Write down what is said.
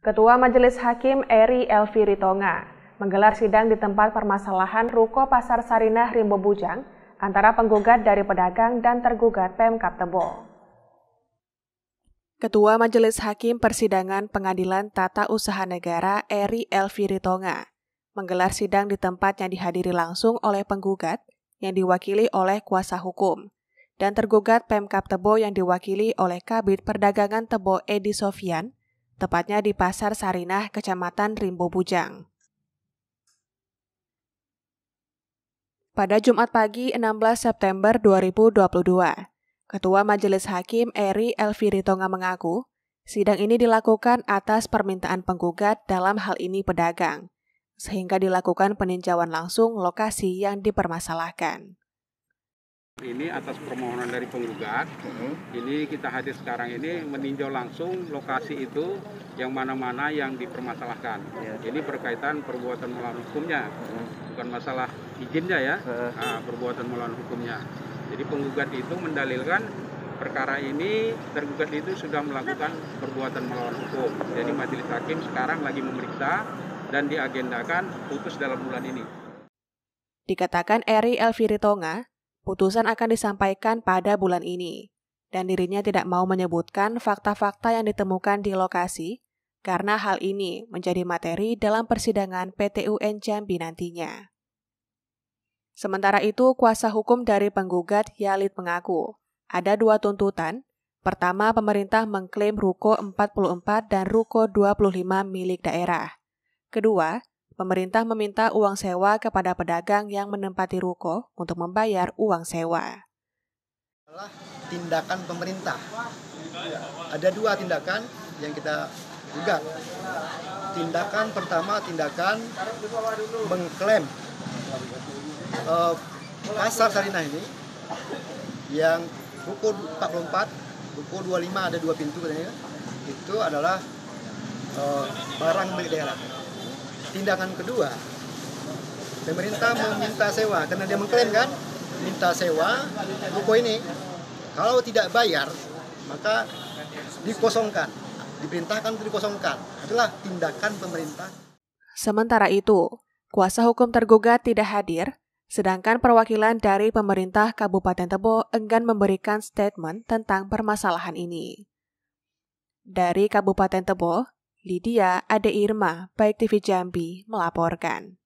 Ketua Majelis Hakim Eri Elviri Tonga menggelar sidang di tempat permasalahan Ruko Pasar Sarinah Rimbo Bujang antara penggugat dari pedagang dan tergugat Pemkap Tebo. Ketua Majelis Hakim Persidangan Pengadilan Tata Usaha Negara Eri Elviri Tonga menggelar sidang di tempat yang dihadiri langsung oleh penggugat yang diwakili oleh kuasa hukum dan tergugat Pemkap Tebo yang diwakili oleh Kabit Perdagangan Tebo Edi Sofian tepatnya di Pasar Sarinah, Kecamatan Rimbo Bujang. Pada Jumat pagi 16 September 2022, Ketua Majelis Hakim Eri Elviritonga mengaku, sidang ini dilakukan atas permintaan penggugat dalam hal ini pedagang, sehingga dilakukan peninjauan langsung lokasi yang dipermasalahkan. Ini atas permohonan dari penggugat, -huh. Hmm. ini kita hadir sekarang ini meninjau langsung lokasi itu yang mana-mana yang dipermasalahkan. Yeah. Ini berkaitan perbuatan melawan hukumnya, -huh. Hmm. bukan masalah izinnya ya, -huh. nah, perbuatan melawan hukumnya. Jadi penggugat itu mendalilkan perkara ini tergugat itu sudah melakukan perbuatan melawan hukum. Jadi majelis hakim sekarang lagi memeriksa dan diagendakan putus dalam bulan ini. Dikatakan Eri Elviri Tonga, Putusan akan disampaikan pada bulan ini, dan dirinya tidak mau menyebutkan fakta-fakta yang ditemukan di lokasi karena hal ini menjadi materi dalam persidangan PT UN Jambi nantinya. Sementara itu, kuasa hukum dari penggugat Yalit mengaku ada dua tuntutan. Pertama, pemerintah mengklaim Ruko 44 dan Ruko 25 milik daerah. Kedua, pemerintah meminta uang sewa kepada pedagang yang menempati ruko untuk membayar uang sewa. Tindakan pemerintah. Ada dua tindakan yang kita juga. Tindakan pertama, tindakan mengklaim eh, pasar Sarinah ini yang ruko 44, ruko 25 ada dua pintu katanya, itu adalah eh, barang milik daerah tindakan kedua pemerintah meminta sewa karena dia mengklaim kan minta sewa ruko ini kalau tidak bayar maka dikosongkan diperintahkan untuk dikosongkan itulah tindakan pemerintah sementara itu kuasa hukum tergugat tidak hadir sedangkan perwakilan dari pemerintah Kabupaten Tebo enggan memberikan statement tentang permasalahan ini dari Kabupaten Tebo Lydia Ade Irma, Baik TV Jambi, melaporkan.